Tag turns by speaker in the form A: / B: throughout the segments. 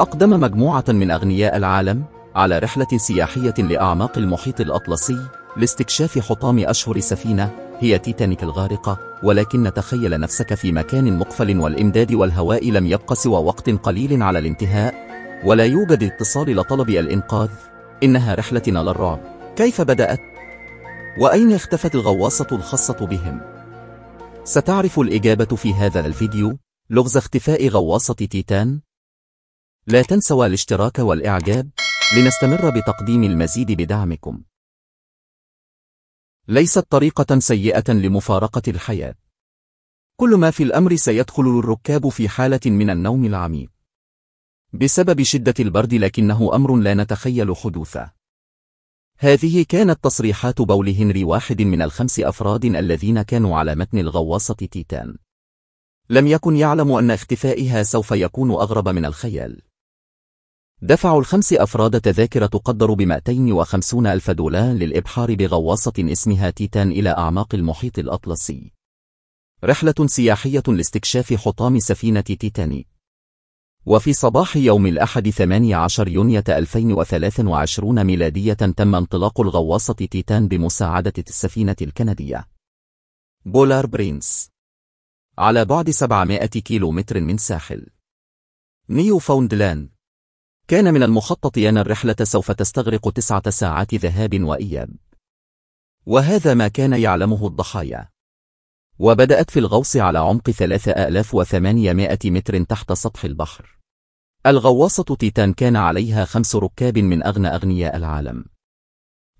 A: أقدم مجموعة من أغنياء العالم على رحلة سياحية لأعماق المحيط الأطلسي لاستكشاف حطام أشهر سفينة هي تيتانيك الغارقة ولكن تخيل نفسك في مكان مقفل والإمداد والهواء لم يبق سوى وقت قليل على الانتهاء ولا يوجد اتصال لطلب الإنقاذ إنها رحلتنا للرعب كيف بدأت؟ وأين اختفت الغواصة الخاصة بهم؟ ستعرف الإجابة في هذا الفيديو لغز اختفاء غواصة تيتان لا تنسوا الاشتراك والإعجاب لنستمر بتقديم المزيد بدعمكم ليست طريقة سيئة لمفارقة الحياة كل ما في الأمر سيدخل الركاب في حالة من النوم العميق بسبب شدة البرد لكنه أمر لا نتخيل حدوثه هذه كانت تصريحات بول هنري واحد من الخمس أفراد الذين كانوا على متن الغواصة تيتان لم يكن يعلم أن اختفائها سوف يكون أغرب من الخيال دفعوا الخمس أفراد تذاكر تقدر ب 250 ألف دولار للإبحار بغواصة اسمها تيتان إلى أعماق المحيط الأطلسي. رحلة سياحية لاستكشاف حطام سفينة تيتاني. وفي صباح يوم الأحد 18 يونيو 2023 ميلادية تم انطلاق الغواصة تيتان بمساعدة السفينة الكندية. بولار برينس. على بعد 700 كيلومتر من ساحل. نيو فاوندلاند. كان من المخطط أن الرحلة سوف تستغرق تسعة ساعات ذهاب وإياب وهذا ما كان يعلمه الضحايا وبدأت في الغوص على عمق 3800 متر تحت سطح البحر الغواصة تيتان كان عليها خمس ركاب من أغنى أغنياء العالم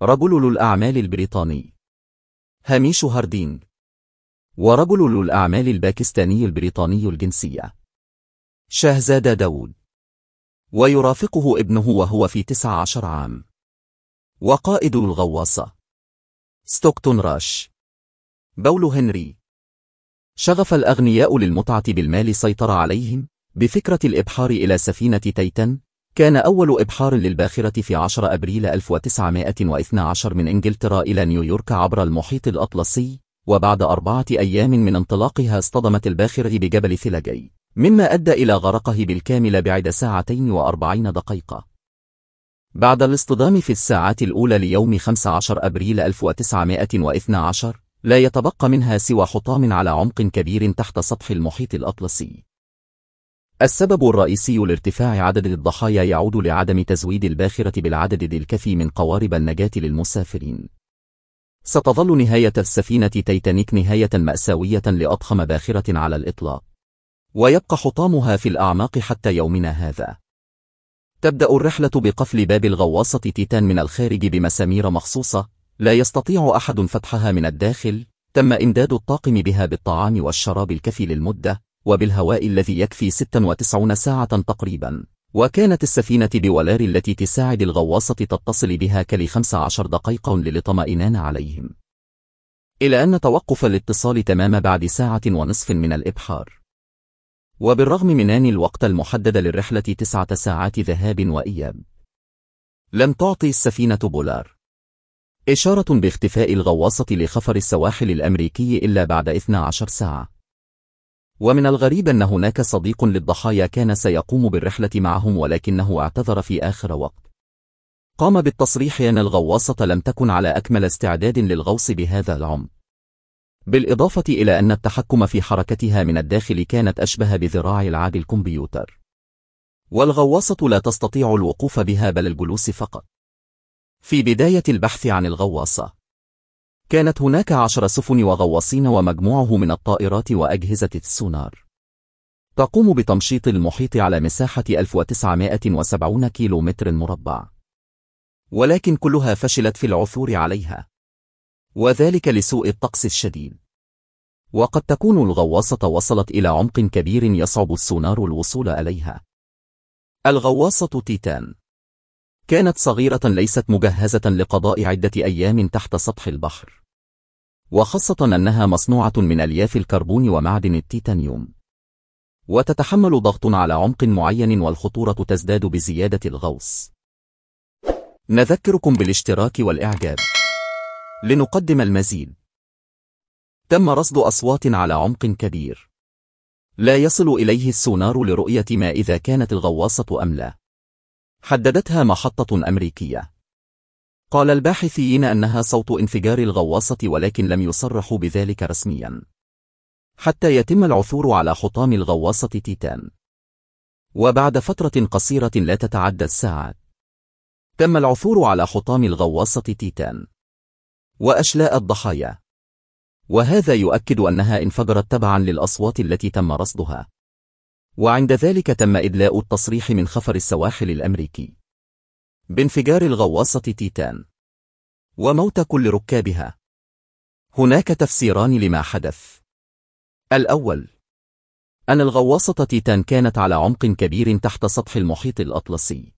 A: رجل الأعمال البريطاني هاميش هاردين ورجل الأعمال الباكستاني البريطاني الجنسية شهزادة داوود ويرافقه ابنه وهو في 19 عام وقائد الغواصة ستوكتون راش بول هنري شغف الأغنياء للمتعة بالمال سيطر عليهم بفكرة الإبحار إلى سفينة تيتن كان أول إبحار للباخرة في 10 أبريل 1912 من إنجلترا إلى نيويورك عبر المحيط الأطلسي وبعد أربعة أيام من انطلاقها اصطدمت الباخرة بجبل ثلاجي مما أدى إلى غرقه بالكامل بعد ساعتين وأربعين دقيقة بعد الاصطدام في الساعات الأولى ليوم 15 أبريل 1912 لا يتبقى منها سوى حطام على عمق كبير تحت سطح المحيط الأطلسي السبب الرئيسي لارتفاع عدد الضحايا يعود لعدم تزويد الباخرة بالعدد الكافي من قوارب النجاة للمسافرين ستظل نهاية السفينة تيتانيك نهاية مأساوية لأضخم باخرة على الإطلاق ويبقى حطامها في الأعماق حتى يومنا هذا تبدأ الرحلة بقفل باب الغواصة تيتان من الخارج بمسامير مخصوصة لا يستطيع أحد فتحها من الداخل تم إمداد الطاقم بها بالطعام والشراب الكفي للمدة وبالهواء الذي يكفي 96 ساعة تقريبا وكانت السفينة بولار التي تساعد الغواصة تتصل بها كل 15 دقيقة للطمئنان عليهم إلى أن توقف الاتصال تمام بعد ساعة ونصف من الإبحار وبالرغم من أن الوقت المحدد للرحلة تسعة ساعات ذهاب وإياب لم تعطي السفينة بولار إشارة باختفاء الغواصة لخفر السواحل الأمريكي إلا بعد 12 ساعة ومن الغريب أن هناك صديق للضحايا كان سيقوم بالرحلة معهم ولكنه اعتذر في آخر وقت قام بالتصريح أن الغواصة لم تكن على أكمل استعداد للغوص بهذا العمق بالإضافة إلى أن التحكم في حركتها من الداخل كانت أشبه بذراع العاد الكمبيوتر والغواصة لا تستطيع الوقوف بها بل الجلوس فقط في بداية البحث عن الغواصة كانت هناك عشر سفن وغواصين ومجموعه من الطائرات وأجهزة السونار تقوم بتمشيط المحيط على مساحة 1970 كيلومتر مربع ولكن كلها فشلت في العثور عليها وذلك لسوء الطقس الشديد وقد تكون الغواصة وصلت إلى عمق كبير يصعب السونار الوصول إليها الغواصة تيتان كانت صغيرة ليست مجهزة لقضاء عدة أيام تحت سطح البحر وخاصة أنها مصنوعة من ألياف الكربون ومعدن التيتانيوم وتتحمل ضغط على عمق معين والخطورة تزداد بزيادة الغوص نذكركم بالاشتراك والإعجاب لنقدم المزيد تم رصد أصوات على عمق كبير لا يصل إليه السونار لرؤية ما إذا كانت الغواصة أم لا حددتها محطة أمريكية قال الباحثين أنها صوت انفجار الغواصة ولكن لم يصرحوا بذلك رسميا حتى يتم العثور على حطام الغواصة تيتان وبعد فترة قصيرة لا تتعدى الساعات تم العثور على حطام الغواصة تيتان وأشلاء الضحايا وهذا يؤكد أنها انفجرت تبعا للأصوات التي تم رصدها وعند ذلك تم إدلاء التصريح من خفر السواحل الأمريكي بانفجار الغواصة تيتان وموت كل ركابها هناك تفسيران لما حدث الأول أن الغواصة تيتان كانت على عمق كبير تحت سطح المحيط الأطلسي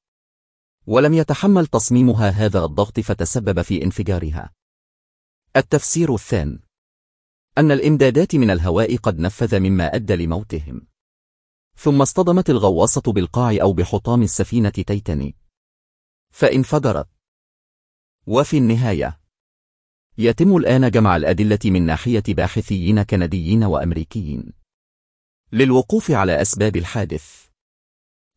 A: ولم يتحمل تصميمها هذا الضغط فتسبب في انفجارها التفسير الثاني أن الإمدادات من الهواء قد نفذ مما أدى لموتهم ثم اصطدمت الغواصة بالقاع أو بحطام السفينة تيتاني فانفجرت وفي النهاية يتم الآن جمع الأدلة من ناحية باحثيين كنديين وأمريكيين للوقوف على أسباب الحادث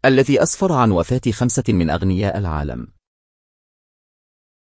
A: الذي أسفر عن وفاة خمسة من أغنياء العالم